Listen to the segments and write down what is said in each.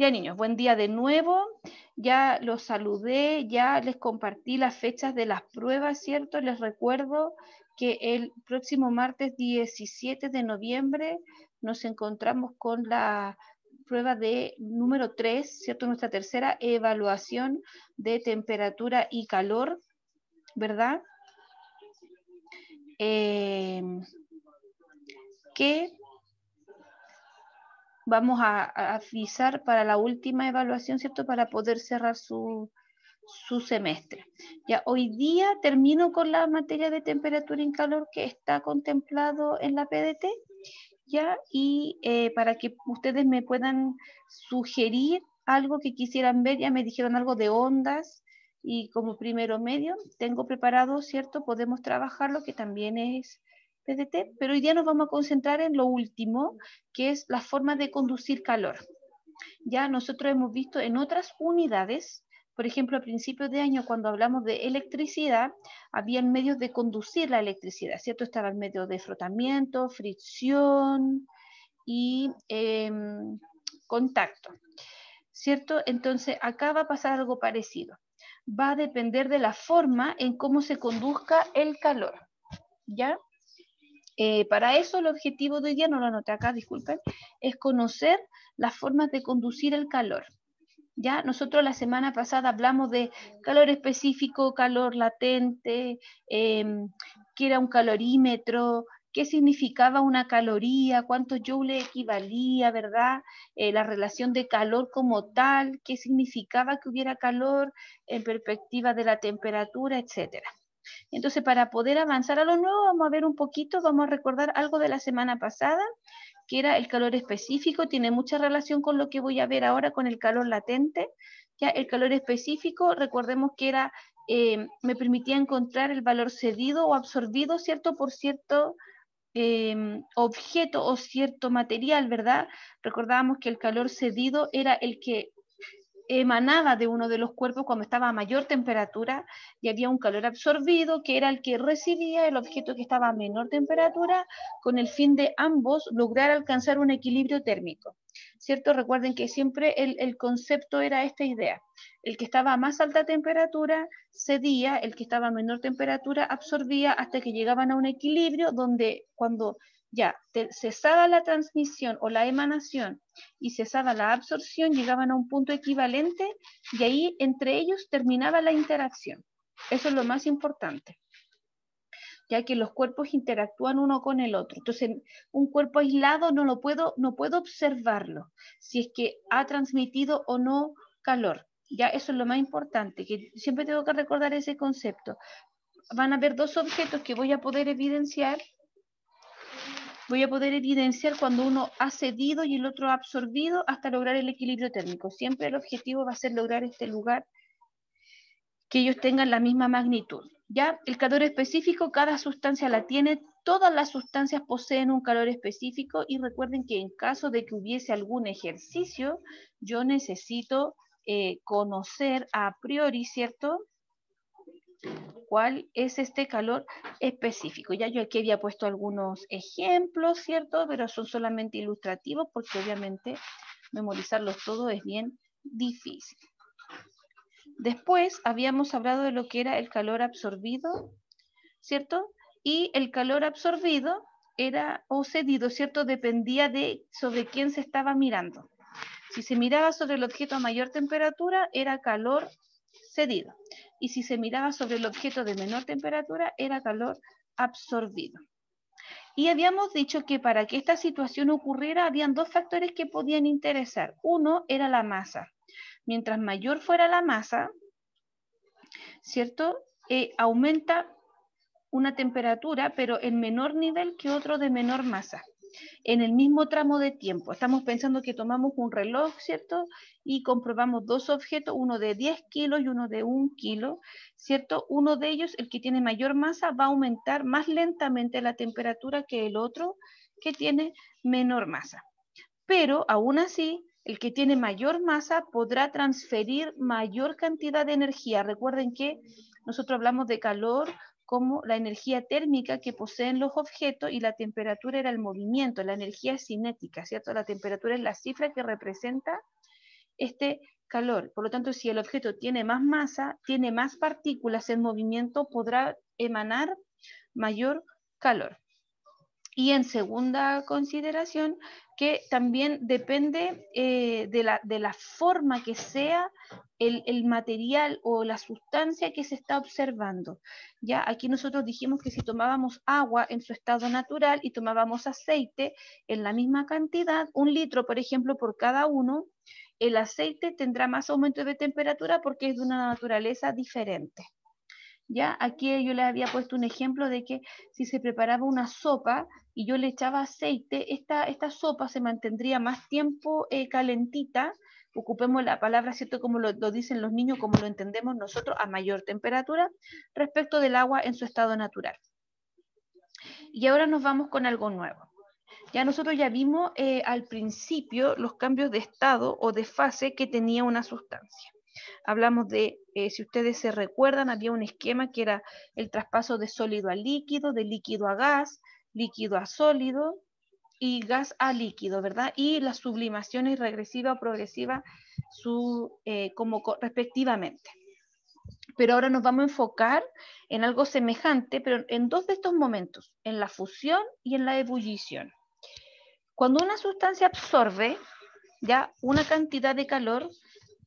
Ya niños, buen día de nuevo. Ya los saludé, ya les compartí las fechas de las pruebas, ¿cierto? Les recuerdo que el próximo martes 17 de noviembre nos encontramos con la prueba de número 3, ¿cierto? Nuestra tercera evaluación de temperatura y calor, ¿verdad? Eh, que vamos a, a para la última evaluación, ¿cierto? Para poder cerrar su, semestre. Ya hoy día termino con la materia de temperatura y calor que está contemplado en la PDT, ya, y eh, para que ustedes me puedan sugerir algo que quisieran ver, ya me dijeron algo de ondas y como primero medio, tengo preparado, ¿cierto? Podemos trabajarlo, que también es PDT, pero hoy día nos vamos a concentrar en lo último, que es la forma de conducir calor. Ya nosotros hemos visto en otras unidades, por ejemplo, a principios de año, cuando hablamos de electricidad, habían medios de conducir la electricidad, ¿cierto? estaba el medio de frotamiento, fricción y em, contacto, ¿cierto? Entonces, acá va a pasar algo parecido. Va a depender de la forma en cómo se conduzca el calor, ¿ya? Eh, para eso el objetivo de hoy día, no lo anoté acá, disculpen, es conocer las formas de conducir el calor. Ya nosotros la semana pasada hablamos de calor específico, calor latente, em, qué era un calorímetro, qué significaba una caloría, cuántos joules equivalía, ¿verdad? Eh, la relación de calor como tal, qué significaba que hubiera calor en perspectiva de la temperatura, etcétera. Entonces, para poder avanzar a lo nuevo, vamos a ver un poquito, vamos a recordar algo de la semana pasada, que era el calor específico, tiene mucha relación con lo que voy a ver ahora con el calor latente. Ya el calor específico, recordemos que era, eh, me permitía encontrar el valor cedido o absorbido, ¿cierto? Por cierto eh, objeto o cierto material, ¿verdad? Recordábamos que el calor cedido era el que emanaba de uno de los cuerpos cuando estaba a mayor temperatura y había un calor absorbido que era el que recibía el objeto que estaba a menor temperatura con el fin de ambos lograr alcanzar un equilibrio térmico. ¿Cierto? Recuerden que siempre el, concepto era esta idea. El que estaba a más alta temperatura cedía, el que estaba a menor temperatura absorbía hasta que llegaban a un equilibrio donde cuando ya cesaba la transmisión o la emanación y cesaba la absorción, llegaban a un punto equivalente y ahí entre ellos terminaba la interacción. Eso es lo más importante, ya que los cuerpos interactúan uno con el otro. Entonces, un cuerpo aislado no lo puedo, no puedo observarlo, si es que ha transmitido o no calor. Ya eso es lo más importante, que siempre tengo que recordar ese concepto. Van a haber dos objetos que voy a poder evidenciar voy a poder evidenciar cuando uno ha cedido y el otro ha absorbido hasta lograr el equilibrio térmico. Siempre el objetivo va a ser lograr este lugar que ellos tengan la misma magnitud. ¿ya? El calor específico, cada sustancia la tiene, todas las sustancias poseen un calor específico y recuerden que en caso de que hubiese algún ejercicio, yo necesito eh, conocer a priori, ¿cierto? cuál es este calor específico. Ya yo aquí había puesto algunos ejemplos, ¿cierto? Pero son solamente ilustrativos porque obviamente memorizarlos todos es bien difícil. Después habíamos hablado de lo que era el calor absorbido, ¿cierto? Y el calor absorbido era o cedido, ¿cierto? Dependía de sobre quién se estaba mirando. Si se miraba sobre el objeto a mayor temperatura, era calor cedido. Y si se miraba sobre el objeto de menor temperatura, era calor absorbido. Y habíamos dicho que para que esta situación ocurriera, habían dos factores que podían interesar. Uno era la masa. Mientras mayor fuera la masa, ¿cierto? Eh, aumenta una temperatura, pero en menor nivel que otro de menor masa en el mismo tramo de tiempo. Estamos pensando que tomamos un reloj, ¿cierto? Y comprobamos dos objetos, uno de 10 kilos y uno de 1 kilo, ¿cierto? Uno de ellos, el que tiene mayor masa, va a aumentar más lentamente la temperatura que el otro que tiene menor masa. Pero aún así, el que tiene mayor masa podrá transferir mayor cantidad de energía. Recuerden que nosotros hablamos de calor como la energía térmica que poseen los objetos y la temperatura era el movimiento, la energía cinética, ¿cierto? La temperatura es la cifra que representa este calor. Por lo tanto, si el objeto tiene más masa, tiene más partículas en movimiento, podrá emanar mayor calor. Y en segunda consideración, que también depende eh, de, la, forma que sea el, el, material o la sustancia que se está observando. Ya aquí nosotros dijimos que si tomábamos agua en su estado natural y tomábamos aceite en la misma cantidad, un litro, por ejemplo, por cada uno, el aceite tendrá más aumento de temperatura porque es de una naturaleza diferente. Ya aquí yo le había puesto un ejemplo de que si se preparaba una sopa y yo le echaba aceite, esta, esta sopa se mantendría más tiempo eh, calentita, ocupemos la palabra, ¿cierto? Como lo, dicen los niños, como lo entendemos nosotros, a mayor temperatura, respecto del agua en su estado natural. Y ahora nos vamos con algo nuevo. Ya nosotros ya vimos eh, al principio los cambios de estado o de fase que tenía una sustancia. Hablamos de, eh, si ustedes se recuerdan, había un esquema que era el traspaso de sólido a líquido, de líquido a gas, líquido a sólido y gas a líquido, ¿verdad? Y las sublimaciones regresiva o progresiva su, eh, como respectivamente. Pero ahora nos vamos a enfocar en algo semejante, pero en dos de estos momentos, en la fusión y en la ebullición. Cuando una sustancia absorbe ya una cantidad de calor,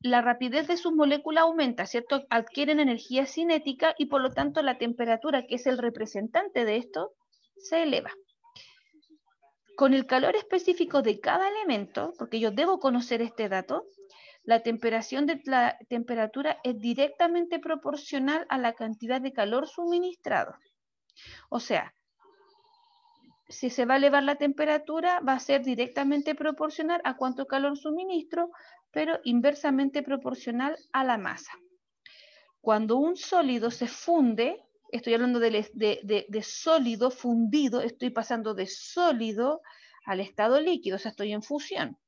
la rapidez de sus moléculas aumenta, ¿cierto? Adquieren energía cinética y por lo tanto la temperatura, que es el representante de esto, se eleva. Con el calor específico de cada elemento, porque yo debo conocer este dato, la la temperatura es directamente proporcional a la cantidad de calor suministrado. O sea, si se va a elevar la temperatura, va a ser directamente proporcional a cuánto calor suministro, pero inversamente proporcional a la masa. Cuando un sólido se funde, estoy hablando de, sólido fundido, estoy pasando de sólido al estado líquido, o sea, estoy en fusión.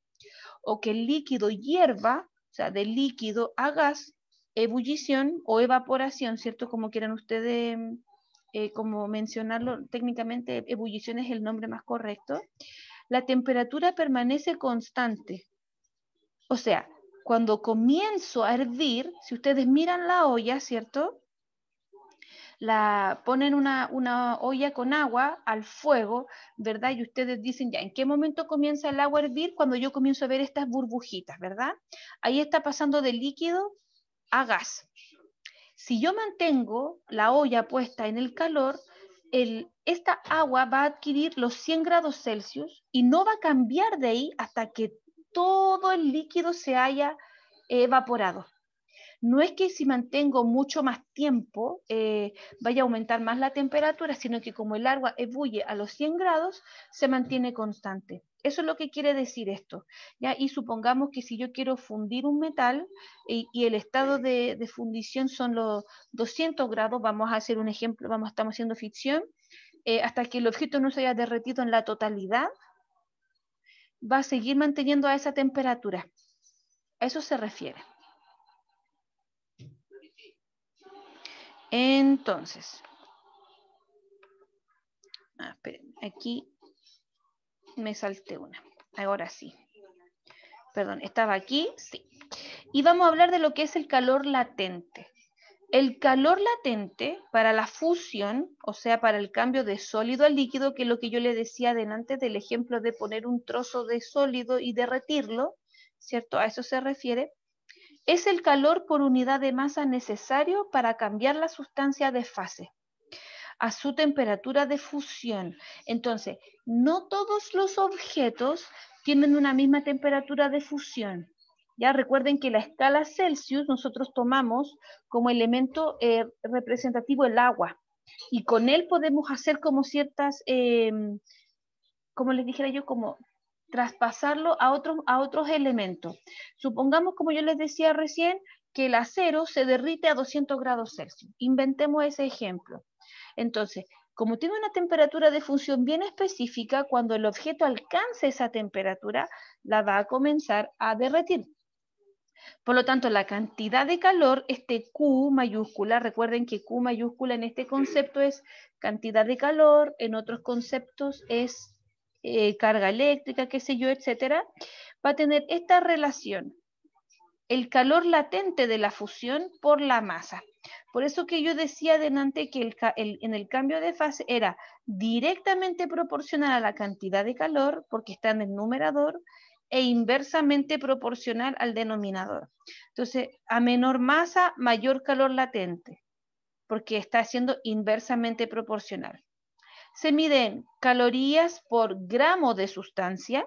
O que el líquido hierva, o sea, de líquido a gas, ebullición o evaporación, ¿cierto? Como quieran ustedes eh, como mencionarlo técnicamente, ebullición es el nombre más correcto, la temperatura permanece constante o sea, cuando comienzo a hervir, si ustedes miran la olla, ¿cierto? La ponen una, olla con agua al fuego, ¿verdad? Y ustedes dicen, ya, ¿en qué momento comienza el agua a hervir? Cuando yo comienzo a ver estas burbujitas, ¿verdad? Ahí está pasando de líquido a gas. Si yo mantengo la olla puesta en el calor, esta agua va a adquirir los 100 grados Celsius y no va a cambiar de ahí hasta que todo el líquido se haya evaporado. No es que si mantengo mucho más tiempo eh, vaya a aumentar más la temperatura, sino que como el agua ebulle a los 100 grados, se mantiene constante. Eso es lo que quiere decir esto. Y supongamos que si yo quiero fundir un metal y, el estado de, fundición son los 200 grados, vamos a hacer un ejemplo, vamos, estamos haciendo ficción, eh, hasta que el objeto no se haya derretido en la totalidad, va a seguir manteniendo a esa temperatura. A eso se refiere. Entonces, aquí me salté una. Ahora sí. Perdón, estaba aquí, sí. Y vamos a hablar de lo que es el calor latente el calor latente para la fusión, o sea, para el cambio de sólido a líquido, que es lo que yo le decía adelante del ejemplo de poner un trozo de sólido y derretirlo, ¿cierto? A eso se refiere. Es el calor por unidad de masa necesario para cambiar la sustancia de fase a su temperatura de fusión. Entonces, no todos los objetos tienen una misma temperatura de fusión. Ya recuerden que la escala Celsius nosotros tomamos como elemento eh, representativo el agua y con él podemos hacer como ciertas, eh, como les dijera yo, como traspasarlo a otros, a otros elementos. Supongamos, como yo les decía recién, que el acero se derrite a 200 grados Celsius. Inventemos ese ejemplo. Entonces, como tiene una temperatura de función bien específica, cuando el objeto alcance esa temperatura, la va a comenzar a derretir. Por lo tanto, la cantidad de calor, este Q mayúscula, recuerden que Q mayúscula en este concepto es cantidad de calor, en otros conceptos es eh, carga eléctrica, qué sé yo, etcétera, va a tener esta relación. El calor latente de la fusión por la masa. Por eso que yo decía adelante que en el cambio de fase era directamente proporcional a la cantidad de calor, porque está en el numerador, e inversamente proporcional al denominador. Entonces, a menor masa, mayor calor latente, porque está siendo inversamente proporcional. Se miden calorías por gramo de sustancia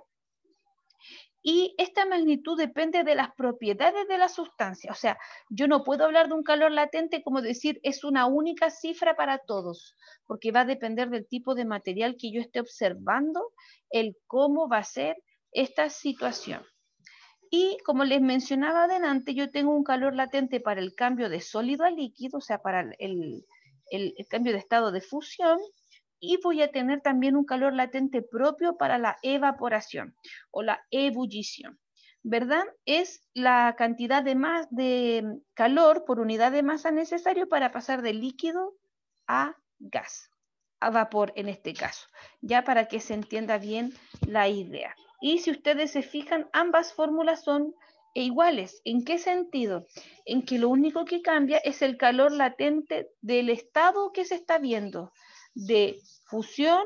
y esta magnitud depende de las propiedades de la sustancia. O sea, yo no puedo hablar de un calor latente como decir es una única cifra para todos, porque va a depender del tipo de material que yo esté observando, el cómo va a ser esta situación. Y como les mencionaba adelante, yo tengo un calor latente para el cambio de sólido a líquido, o sea, para el, cambio de estado de fusión, y voy a tener también un calor latente propio para la evaporación o la ebullición. ¿Verdad? Es la cantidad de, más, de calor por unidad de masa necesario para pasar de líquido a gas, a vapor en este caso, ya para que se entienda bien la idea. Y si ustedes se fijan, ambas fórmulas son iguales. ¿En qué sentido? En que lo único que cambia es el calor latente del estado que se está viendo, de fusión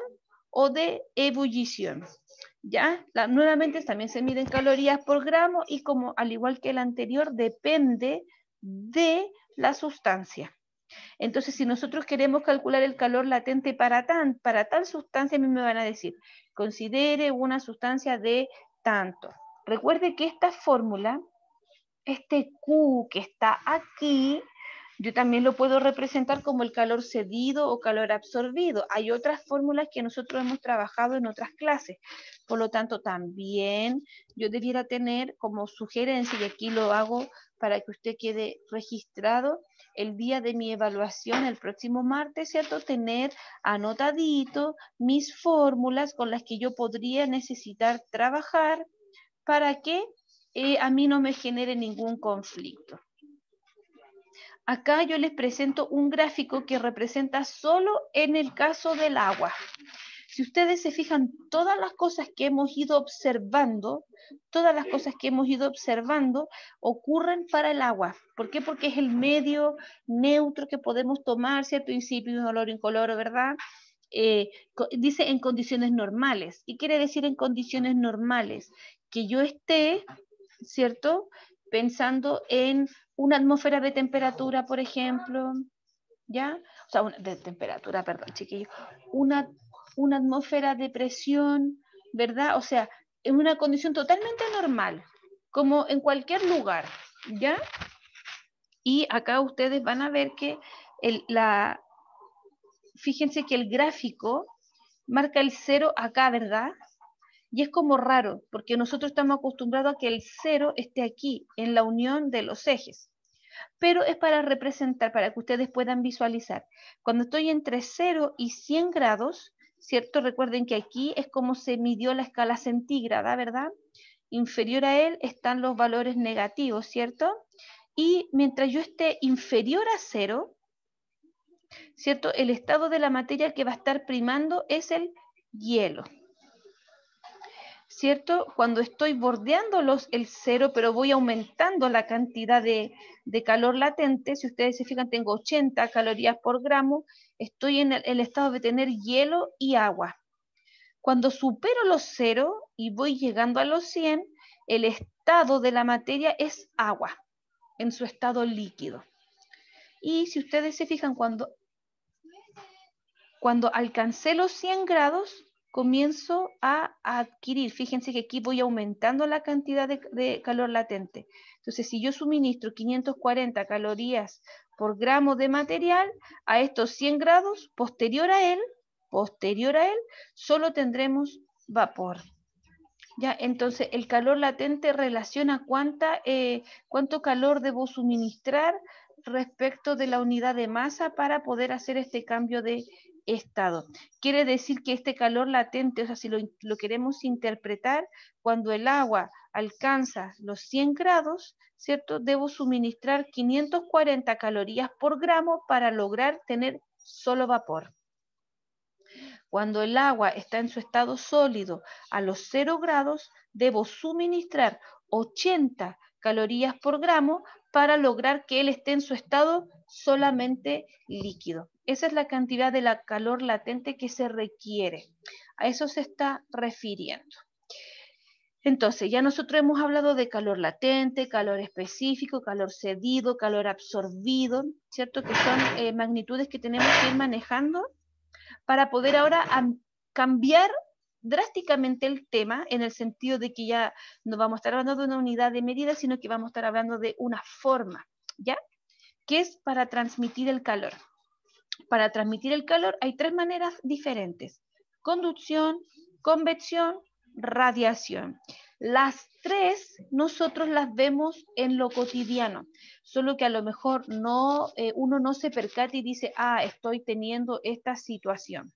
o de ebullición. ¿Ya? nuevamente también se miden calorías por gramo y como al igual que el anterior, depende de la sustancia. Entonces, si nosotros queremos calcular el calor latente para, tal sustancia, a mí me van a decir, considere una sustancia de tanto. Recuerde que esta fórmula, este Q que está aquí, yo también lo puedo representar como el calor cedido o calor absorbido. Hay otras fórmulas que nosotros hemos trabajado en otras clases. Por lo tanto, también yo debiera tener como sugerencia, y aquí lo hago para que usted quede registrado el día de mi evaluación, el próximo martes, ¿cierto? Tener anotadito mis fórmulas con las que yo podría necesitar trabajar para que eh, a mí no me genere ningún conflicto. Acá yo les presento un gráfico que representa solo en el caso del agua. Si ustedes se fijan, todas las cosas que hemos ido observando, todas las cosas que hemos ido observando ocurren para el agua. ¿Por qué? Porque es el medio neutro que podemos tomar, ¿cierto? principio un olor incoloro, ¿verdad? Eh, dice en condiciones normales. y quiere decir en condiciones normales? Que yo esté, ¿cierto? Pensando en una atmósfera de temperatura, por ejemplo, ¿ya? O sea, de temperatura, perdón, chiquillo Una una atmósfera de presión, ¿verdad? O sea, en una condición totalmente normal, como en cualquier lugar, ¿ya? Y acá ustedes van a ver que el, la, fíjense que el gráfico marca el cero acá, ¿verdad? Y es como raro, porque nosotros estamos acostumbrados a que el cero esté aquí, en la unión de los ejes. Pero es para representar, para que ustedes puedan visualizar. Cuando estoy entre cero y 100 grados, ¿cierto? Recuerden que aquí es como se midió la escala centígrada, ¿verdad? Inferior a él están los valores negativos, ¿cierto? Y mientras yo esté inferior a cero, ¿cierto? El estado de la materia que va a estar primando es el hielo. ¿cierto? Cuando estoy bordeándolos el cero, pero voy aumentando la cantidad de, calor latente, si ustedes se fijan, tengo 80 calorías por gramo, estoy en el, estado de tener hielo y agua. Cuando supero los cero y voy llegando a los 100, el estado de la materia es agua, en su estado líquido. Y si ustedes se fijan, cuando, cuando alcancé los 100 grados, comienzo a, adquirir. Fíjense que aquí voy aumentando la cantidad de, calor latente. Entonces, si yo suministro 540 calorías por gramo de material, a estos 100 grados, posterior a él, posterior a él, solo tendremos vapor. ¿Ya? Entonces, el calor latente relaciona cuánta, eh, cuánto calor debo suministrar respecto de la unidad de masa para poder hacer este cambio de estado. Quiere decir que este calor latente, o sea, si lo, lo queremos interpretar, cuando el agua alcanza los 100 grados, ¿cierto? Debo suministrar 540 calorías por gramo para lograr tener solo vapor. Cuando el agua está en su estado sólido a los 0 grados, debo suministrar 80 calorías por gramo para lograr que él esté en su estado solamente líquido. Esa es la cantidad de calor latente que se requiere. A eso se está refiriendo. Entonces, ya nosotros hemos hablado de calor latente, calor específico, calor cedido, calor absorbido, ¿cierto? Que son eh, magnitudes que tenemos que ir manejando para poder ahora cambiar drásticamente el tema en el sentido de que ya no vamos a estar hablando de una unidad de medida, sino que vamos a estar hablando de una forma, ¿ya? Que es para transmitir el calor para transmitir el calor hay tres maneras diferentes. Conducción, convección, radiación. Las tres nosotros las vemos en lo cotidiano, solo que a lo mejor eh, uno no se percate y dice, ah, estoy teniendo esta situación.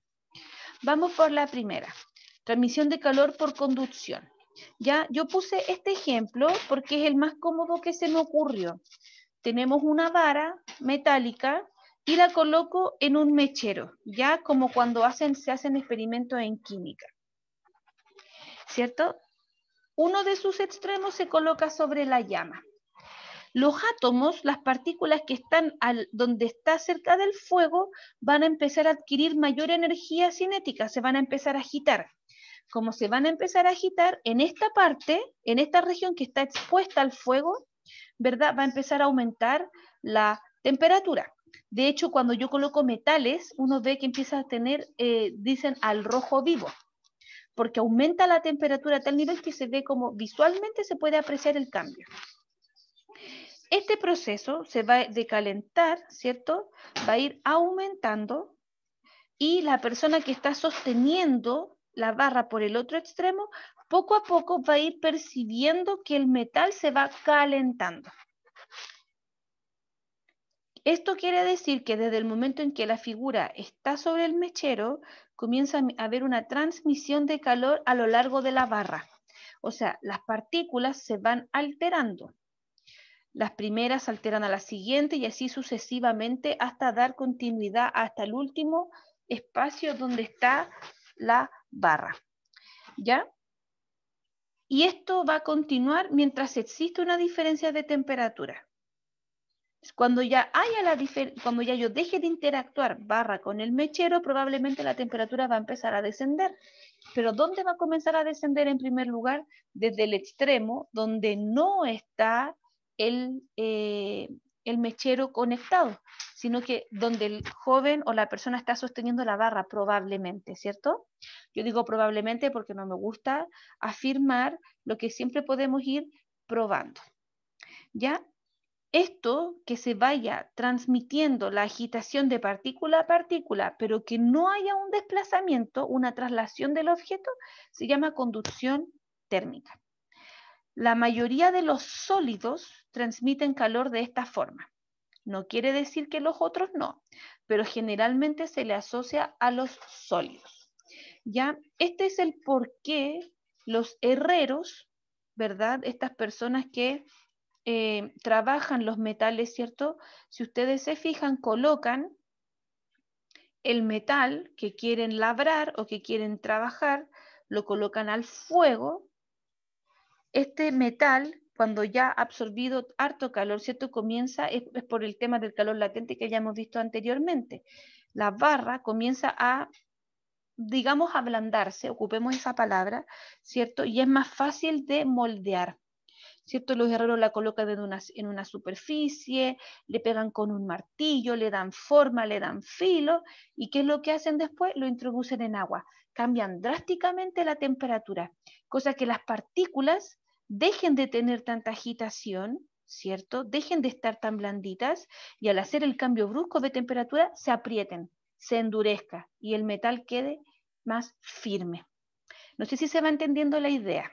Vamos por la primera, transmisión de calor por conducción. Ya, yo puse este ejemplo porque es el más cómodo que se me ocurrió. Tenemos una vara metálica y la coloco en un mechero, ya como cuando hacen, se hacen experimentos en química. ¿Cierto? Uno de sus extremos se coloca sobre la llama. Los átomos, las partículas que están al, donde está cerca del fuego, van a empezar a adquirir mayor energía cinética, se van a empezar a agitar. Como se van a empezar a agitar, en esta parte, en esta región que está expuesta al fuego, ¿verdad? Va a empezar a aumentar la temperatura. De hecho, cuando yo coloco metales, uno ve que empieza a tener, eh, dicen, al rojo vivo, porque aumenta la temperatura a tal nivel que se ve como visualmente se puede apreciar el cambio. Este proceso se va a calentar, ¿cierto? Va a ir aumentando y la persona que está sosteniendo la barra por el otro extremo, poco a poco va a ir percibiendo que el metal se va calentando. Esto quiere decir que desde el momento en que la figura está sobre el mechero, comienza a haber una transmisión de calor a lo largo de la barra. O sea, las partículas se van alterando. Las primeras alteran a la siguiente y así sucesivamente hasta dar continuidad hasta el último espacio donde está la barra. ¿Ya? Y esto va a continuar mientras existe una diferencia de temperatura. Cuando ya haya la cuando ya yo deje de interactuar barra con el mechero, probablemente la temperatura va a empezar a descender. Pero ¿dónde va a comenzar a descender en primer lugar? Desde el extremo donde no está el, eh, el mechero conectado, sino que donde el joven o la persona está sosteniendo la barra, probablemente, ¿cierto? Yo digo probablemente porque no me gusta afirmar lo que siempre podemos ir probando. ¿Ya? esto que se vaya transmitiendo la agitación de partícula a partícula, pero que no haya un desplazamiento, una traslación del objeto, se llama conducción térmica. La mayoría de los sólidos transmiten calor de esta forma. No quiere decir que los otros no, pero generalmente se le asocia a los sólidos. Ya, este es el por qué los herreros, ¿verdad? Estas personas que eh, trabajan los metales, ¿cierto? Si ustedes se fijan, colocan el metal que quieren labrar o que quieren trabajar, lo colocan al fuego. Este metal, cuando ya ha absorbido harto calor, ¿cierto? Comienza, es, por el tema del calor latente que ya hemos visto anteriormente. La barra comienza a digamos, ablandarse, ocupemos esa palabra, ¿cierto? Y es más fácil de moldear. ¿cierto? Los herreros la colocan en una, en una superficie, le pegan con un martillo, le dan forma, le dan filo, y ¿qué es lo que hacen después? Lo introducen en agua. Cambian drásticamente la temperatura, cosa que las partículas dejen de tener tanta agitación, ¿cierto? Dejen de estar tan blanditas y al hacer el cambio brusco de temperatura se aprieten, se endurezca y el metal quede más firme. No sé si se va entendiendo la idea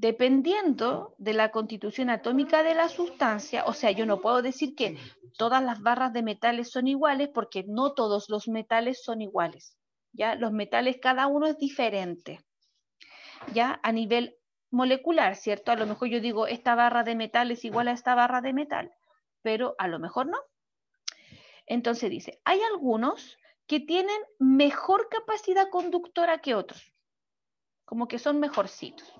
dependiendo de la constitución atómica de la sustancia, o sea, yo no puedo decir que todas las barras de metales son iguales porque no todos los metales son iguales, ¿ya? Los metales cada uno es diferente, ¿ya? A nivel molecular, ¿cierto? A lo mejor yo digo esta barra de metal es igual a esta barra de metal, pero a lo mejor no. Entonces dice, hay algunos que tienen mejor capacidad conductora que otros, como que son mejorcitos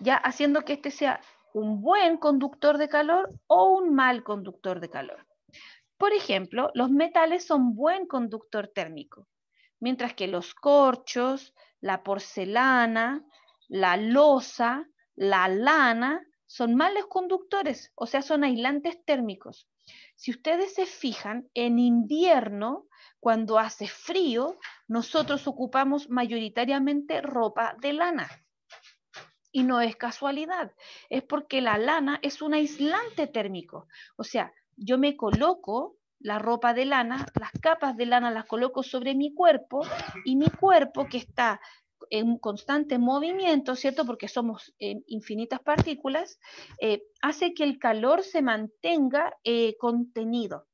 ya haciendo que este sea un buen conductor de calor o un mal conductor de calor. Por ejemplo, los metales son buen conductor térmico, mientras que los corchos, la porcelana, la losa, la lana son males conductores, o sea, son aislantes térmicos. Si ustedes se fijan, en invierno, cuando hace frío, nosotros ocupamos mayoritariamente ropa de lana. Y no es casualidad, es porque la lana es un aislante térmico. O sea, yo me coloco la ropa de lana, las capas de lana las coloco sobre mi cuerpo y mi cuerpo que está en constante movimiento, ¿cierto? Porque somos eh, infinitas partículas, eh, hace que el calor se mantenga eh, contenido,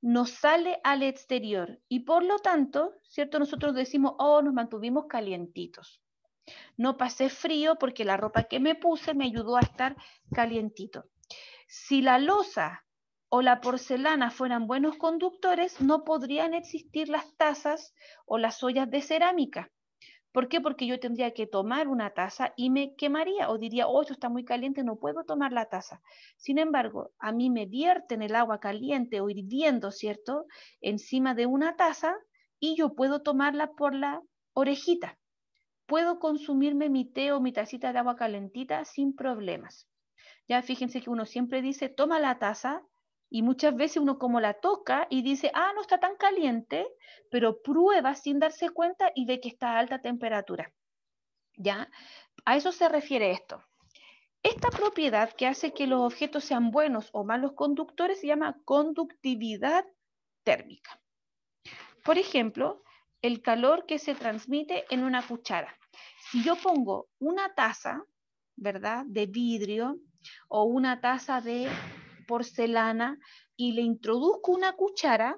Nos sale al exterior y por lo tanto, ¿cierto? Nosotros decimos, oh, nos mantuvimos calientitos. No pasé frío porque la ropa que me puse me ayudó a estar calientito. Si la losa o la porcelana fueran buenos conductores, no podrían existir las tazas o las ollas de cerámica. ¿Por qué? Porque yo tendría que tomar una taza y me quemaría o diría, oh, esto está muy caliente, no puedo tomar la taza. Sin embargo, a mí me vierten el agua caliente o hirviendo, ¿cierto?, encima de una taza y yo puedo tomarla por la orejita puedo consumirme mi té o mi tacita de agua calentita sin problemas. Ya fíjense que uno siempre dice, toma la taza, y muchas veces uno como la toca y dice, ah, no está tan caliente, pero prueba sin darse cuenta y ve que está a alta temperatura. ¿Ya? A eso se refiere esto. Esta propiedad que hace que los objetos sean buenos o malos conductores se llama conductividad térmica. Por ejemplo, el calor que se transmite en una cuchara. Si yo pongo una taza, ¿verdad?, de vidrio o una taza de porcelana y le introduzco una cuchara,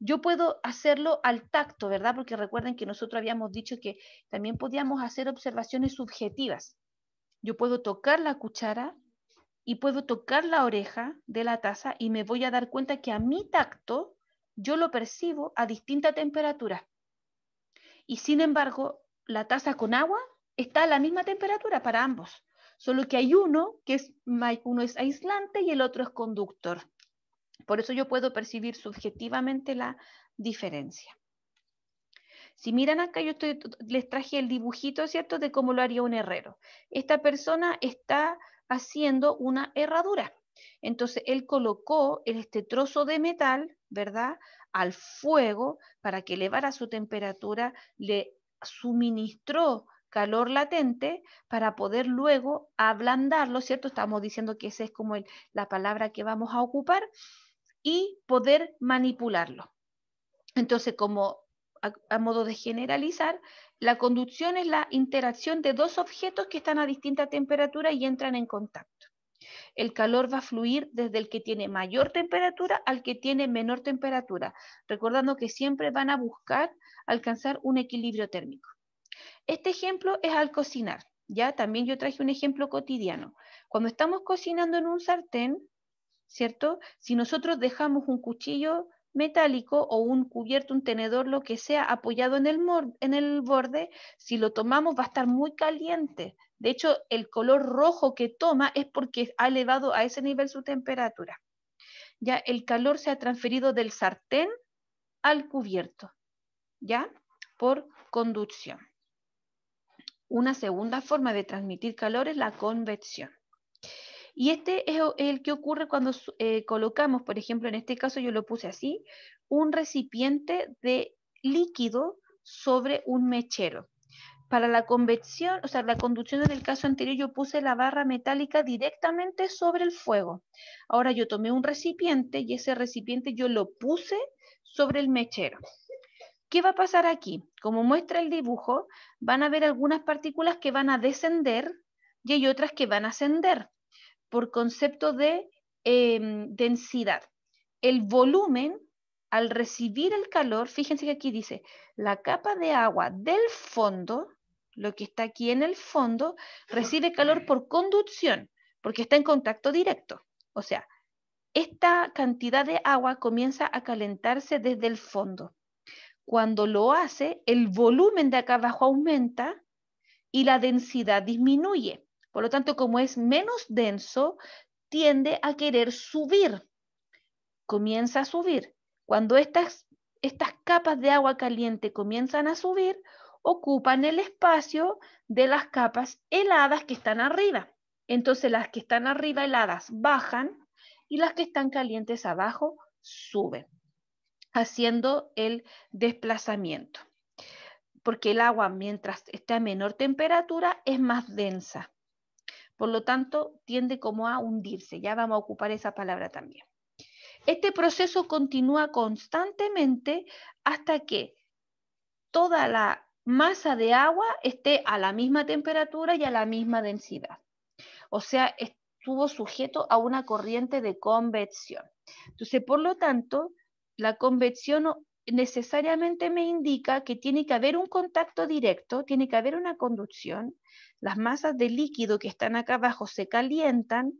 yo puedo hacerlo al tacto, ¿verdad? Porque recuerden que nosotros habíamos dicho que también podíamos hacer observaciones subjetivas. Yo puedo tocar la cuchara y puedo tocar la oreja de la taza y me voy a dar cuenta que a mi tacto yo lo percibo a distintas temperaturas y sin embargo la taza con agua está a la misma temperatura para ambos, solo que hay uno que es, uno es aislante y el otro es conductor. Por eso yo puedo percibir subjetivamente la diferencia. Si miran acá, yo les traje el dibujito, ¿cierto?, de cómo lo haría un herrero. Esta persona está haciendo una herradura. Entonces, él colocó este trozo de metal ¿verdad? Al fuego para que elevara su temperatura, le suministró calor latente para poder luego ablandarlo, ¿cierto? Estamos diciendo que esa es como la palabra que vamos a ocupar y poder manipularlo. Entonces, como a, modo de generalizar, la conducción es la interacción de dos objetos que están a distinta temperatura y entran en contacto. El calor va a fluir desde el que tiene mayor temperatura al que tiene menor temperatura, recordando que siempre van a buscar alcanzar un equilibrio térmico. Este ejemplo es al cocinar. Ya también yo traje un ejemplo cotidiano. Cuando estamos cocinando en un sartén, ¿cierto? Si nosotros dejamos un cuchillo metálico o un cubierto, un tenedor, lo que sea, apoyado en el, en el borde, si lo tomamos va a estar muy caliente. De hecho, el color rojo que toma es porque ha elevado a ese nivel su temperatura. Ya el calor se ha transferido del sartén al cubierto, ya por conducción. Una segunda forma de transmitir calor es la convección. Y este es el que ocurre cuando eh, colocamos, por ejemplo, en este caso yo lo puse así, un recipiente de líquido sobre un mechero. Para la convección, o sea, la conducción en caso anterior yo puse la barra metálica directamente sobre el fuego. Ahora yo tomé un recipiente y ese recipiente yo lo puse sobre el mechero. ¿Qué va a pasar aquí? Como muestra el dibujo, van a haber algunas partículas que van a descender y hay otras que van a ascender por concepto de em, densidad. El volumen al recibir el calor, fíjense que aquí dice, la capa de agua del fondo, lo que está aquí en el fondo, recibe calor por conducción, porque está en contacto directo. O sea, esta cantidad de agua comienza a calentarse desde el fondo. Cuando lo hace, el volumen de acá abajo aumenta y la densidad disminuye. Por lo tanto, como es menos denso, tiende a querer subir. Comienza a subir. Cuando estas, estas capas de agua caliente comienzan a subir, ocupan el espacio de las capas heladas que están arriba. Entonces las que están arriba heladas bajan y las que están calientes abajo suben, haciendo el desplazamiento. Porque el agua mientras está a menor temperatura es más densa. Por lo tanto, tiende como a hundirse. Ya vamos a ocupar esa palabra también. Este proceso continúa constantemente hasta que toda la masa de agua esté a la misma temperatura y a la misma densidad. O sea, estuvo sujeto a una corriente de convección. Entonces, por lo tanto, la convección necesariamente me indica que tiene que haber un contacto directo, tiene que haber una conducción, las masas de líquido que están acá abajo se calientan,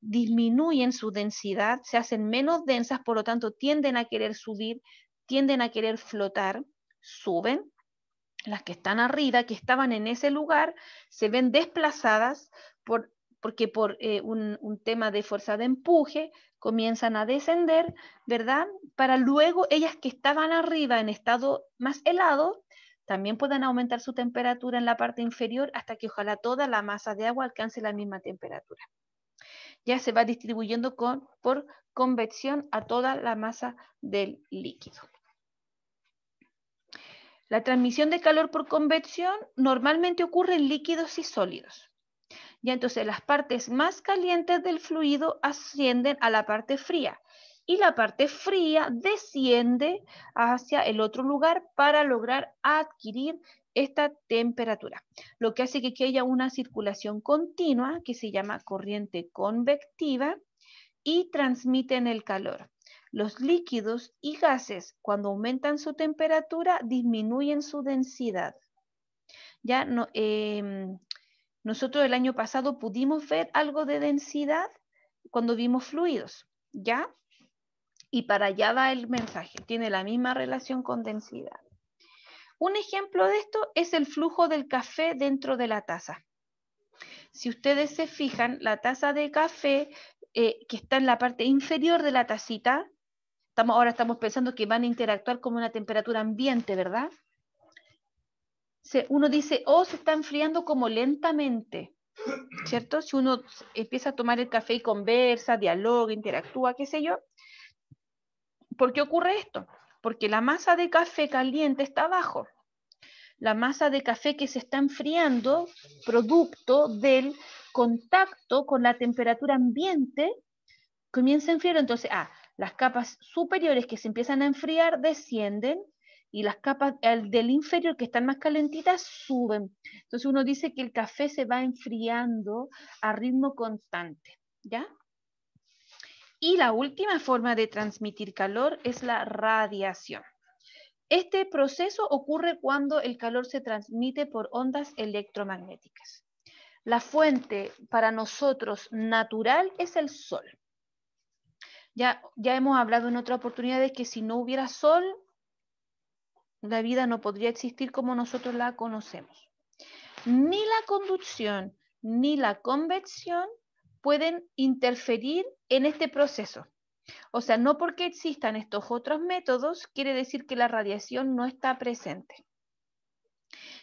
disminuyen su densidad, se hacen menos densas, por lo tanto tienden a querer subir, tienden a querer flotar, suben. Las que están arriba, que estaban en ese lugar, se ven desplazadas por, porque por eh, un tema de fuerza de empuje comienzan a descender, ¿verdad? Para luego ellas que estaban arriba en estado más helado, también puedan aumentar su temperatura en la parte inferior hasta que ojalá toda la masa de agua alcance la misma temperatura. Ya se va distribuyendo con, por convección a toda la masa del líquido. La transmisión de calor por convección normalmente ocurre en líquidos y sólidos. Ya entonces las partes más calientes del fluido ascienden a la parte fría y la parte fría desciende hacia el otro lugar para lograr adquirir esta temperatura, lo que hace que, haya una circulación continua que se llama corriente convectiva y transmiten el calor. Los líquidos y gases, cuando aumentan su temperatura, disminuyen su densidad. Ya em, nosotros el año pasado pudimos ver algo de densidad cuando vimos fluidos, ¿ya? Y para allá va el mensaje, tiene la misma relación con densidad. Un ejemplo de esto es el flujo del café dentro de la taza. Si ustedes se fijan, la taza de café eh, que está en la parte inferior de la tacita, ahora estamos pensando que van a interactuar como una temperatura ambiente, ¿verdad? uno dice, oh, se está enfriando como lentamente, ¿cierto? Si uno empieza a tomar el café y conversa, dialoga, interactúa, qué sé yo, ¿Por qué ocurre esto? Porque la masa de café caliente está abajo. La masa de café que se está enfriando, producto del contacto con la temperatura ambiente, comienza a enfriar. Entonces, ah, las capas superiores que se empiezan a enfriar descienden y las capas del inferior que están más calentitas suben. Entonces uno dice que el café se va enfriando a ritmo constante, ¿ya? Y la última forma de transmitir calor es la radiación. Este proceso ocurre cuando el calor se transmite por ondas electromagnéticas. La fuente para nosotros natural es el sol. Ya, ya hemos hablado en otra oportunidad de que si no hubiera sol, la vida no podría existir como nosotros la conocemos. Ni la conducción ni la convección pueden interferir en este proceso. O sea, no porque existan estos otros métodos quiere decir que la radiación no está presente.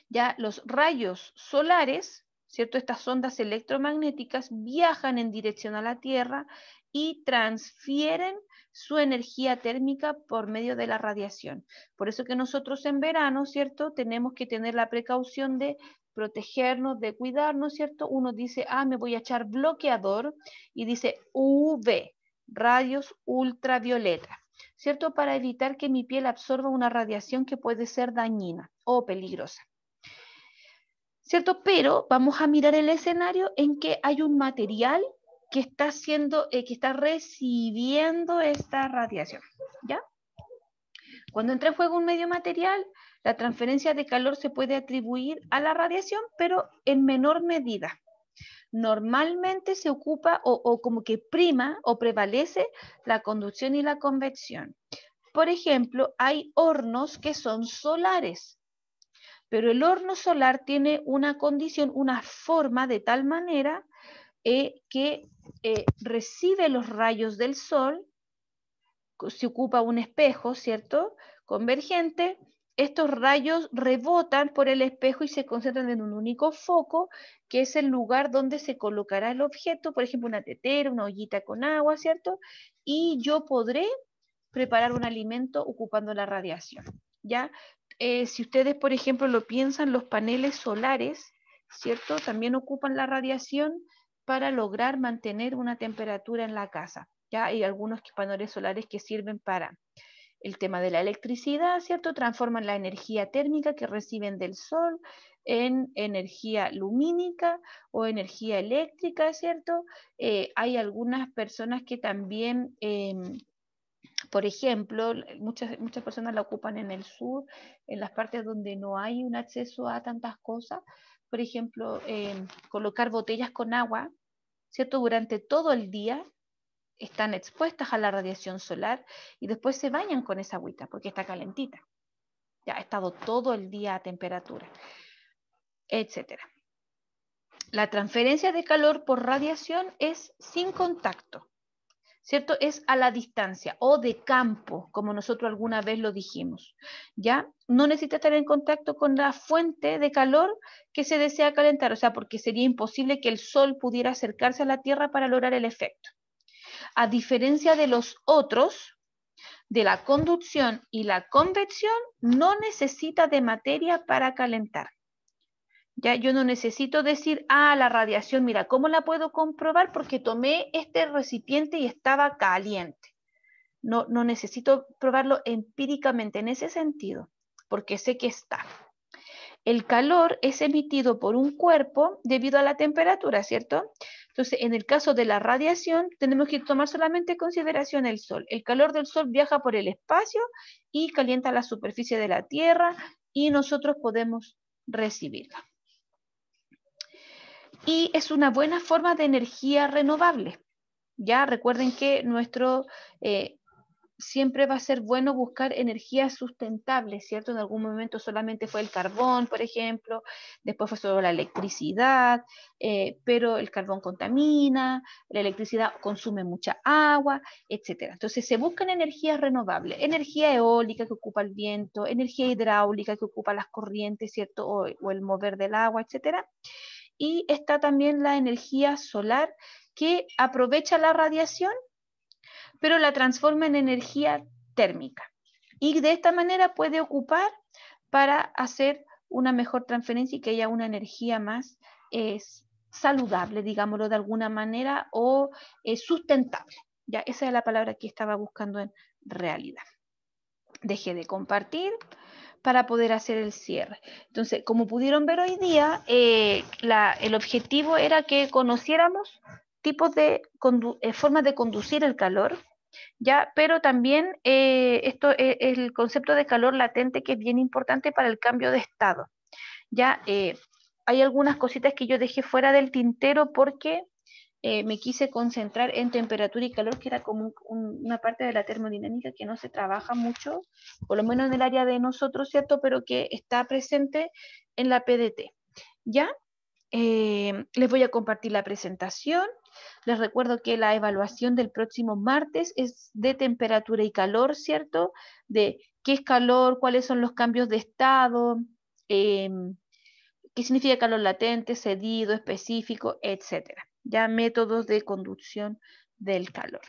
Ya los rayos solares, ¿cierto? Estas ondas electromagnéticas viajan en dirección a la Tierra y transfieren su energía térmica por medio de la radiación. Por eso que nosotros en verano, ¿cierto? Tenemos que tener la precaución de protegernos, de cuidarnos, ¿cierto? Uno dice, ah, me voy a echar bloqueador y dice UV, radios ultravioleta, ¿cierto? Para evitar que mi piel absorba una radiación que puede ser dañina o peligrosa. ¿Cierto? Pero vamos a mirar el escenario en que hay un material que está eh, que está recibiendo esta radiación, ¿ya? Cuando entra en juego un medio material, la transferencia de calor se puede atribuir a la radiación, pero en menor medida. Normalmente se ocupa o, como que prima o prevalece la conducción y la convección. Por ejemplo, hay hornos que son solares, pero el horno solar tiene una condición, una forma de tal manera eh, que eh, recibe los rayos del sol, se ocupa un espejo, ¿cierto? Convergente, estos rayos rebotan por el espejo y se concentran en un único foco, que es el lugar donde se colocará el objeto, por ejemplo, una tetera, una ollita con agua, ¿cierto? Y yo podré preparar un alimento ocupando la radiación, ¿ya? Eh, si ustedes, por ejemplo, lo piensan, los paneles solares, ¿cierto? También ocupan la radiación para lograr mantener una temperatura en la casa, ¿ya? Hay algunos paneles solares que sirven para el tema de la electricidad, ¿cierto? Transforman la energía térmica que reciben del sol en energía lumínica o energía eléctrica, ¿cierto? Eh, hay algunas personas que también, em, por ejemplo, muchas, muchas personas la ocupan en el sur, en las partes donde no hay un acceso a tantas cosas, por ejemplo, em, colocar botellas con agua, ¿cierto? Durante todo el día están expuestas a la radiación solar y después se bañan con esa agüita porque está calentita. Ya ha estado todo el día a temperatura, etcétera. La transferencia de calor por radiación es sin contacto, ¿cierto? Es a la distancia o de campo, como nosotros alguna vez lo dijimos, ¿ya? No necesita estar en contacto con la fuente de calor que se desea calentar, o sea, porque sería imposible que el sol pudiera acercarse a la Tierra para lograr el efecto. A diferencia de los otros, de la conducción y la convección, no necesita de materia para calentar. Ya yo no necesito decir, ah, la radiación, mira, ¿cómo la puedo comprobar? Porque tomé este recipiente y estaba caliente. No, no necesito probarlo empíricamente en ese sentido, porque sé que está. El calor es emitido por un cuerpo debido a la temperatura, ¿cierto? Entonces, en el caso de la radiación, tenemos que tomar solamente en consideración el sol. El calor del sol viaja por el espacio y calienta la superficie de la Tierra y nosotros podemos recibirla. Y es una buena forma de energía renovable. Ya recuerden que nuestro eh, siempre va a ser bueno buscar energías sustentables, ¿cierto? En algún momento solamente fue el carbón, por ejemplo, después fue solo la electricidad, eh, pero el carbón contamina, la electricidad consume mucha agua, etc. Entonces se buscan energías renovables, energía eólica que ocupa el viento, energía hidráulica que ocupa las corrientes, ¿cierto? O, o el mover del agua, etc. Y está también la energía solar que aprovecha la radiación pero la transforma en energía térmica. Y de esta manera puede ocupar para hacer una mejor transferencia y que haya una energía más es saludable, digámoslo de alguna manera, o es eh, sustentable. Ya, esa es la palabra que estaba buscando en realidad. Dejé de compartir para poder hacer el cierre. Entonces, como pudieron ver hoy día, eh, el objetivo era que conociéramos tipos de eh, formas de conducir el calor, ¿ya? Pero también eh, esto, es el concepto de calor latente que es bien importante para el cambio de estado, ¿ya? Eh, hay algunas cositas que yo dejé fuera del tintero porque eh, me quise concentrar en temperatura y calor, que era como una parte de la termodinámica que no se trabaja mucho, por lo menos en el área de nosotros, ¿cierto? Pero que está presente en la PDT, ¿ya? les voy a compartir la presentación les recuerdo que la evaluación del próximo martes es de temperatura y calor, ¿cierto? De qué es calor, cuáles son los cambios de estado, em, qué significa calor latente, cedido, específico, etcétera. Ya métodos de conducción del calor.